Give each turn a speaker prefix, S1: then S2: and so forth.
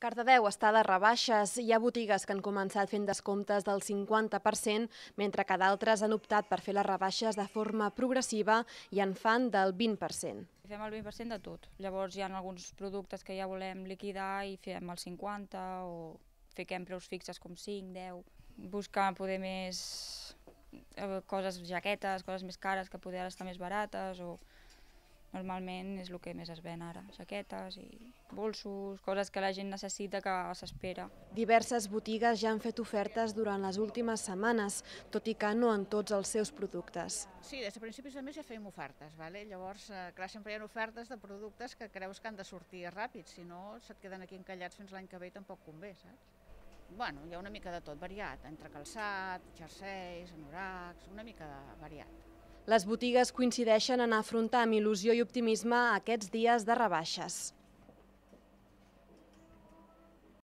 S1: Cardedeu està de rebaixes. Hi ha botigues que han començat fent descomptes del 50%, mentre que d'altres han optat per fer les rebaixes de forma progressiva i en fan del 20%.
S2: Fem el 20% de tot. Llavors hi ha alguns productes que ja volem liquidar i fem el 50% o fiquem preus fixes com 5, 10. Buscar poder més eh, coses, jaquetes, coses més cares que poder estar més barates o normalment és el que més es ven ara,
S1: jaquetes i bolsos,
S2: coses que la gent necessita que s'espera.
S1: Diverses botigues ja han fet ofertes durant les últimes setmanes, tot i que no en tots els seus productes.
S3: Sí, des de principis de mes ja fèiem ofertes, vale? llavors eh, clar, sempre hi ha ofertes de productes que creus que han de sortir ràpid, si no se't queden aquí encallats fins l'any que ve i tampoc convé, saps? Bueno, hi ha una mica de tot variat, entre calçat, jerseis, anoracs, una mica de variat.
S1: Les botigues coincideixen en afrontar amb il·lusió i optimisme aquests dies de rebaixes.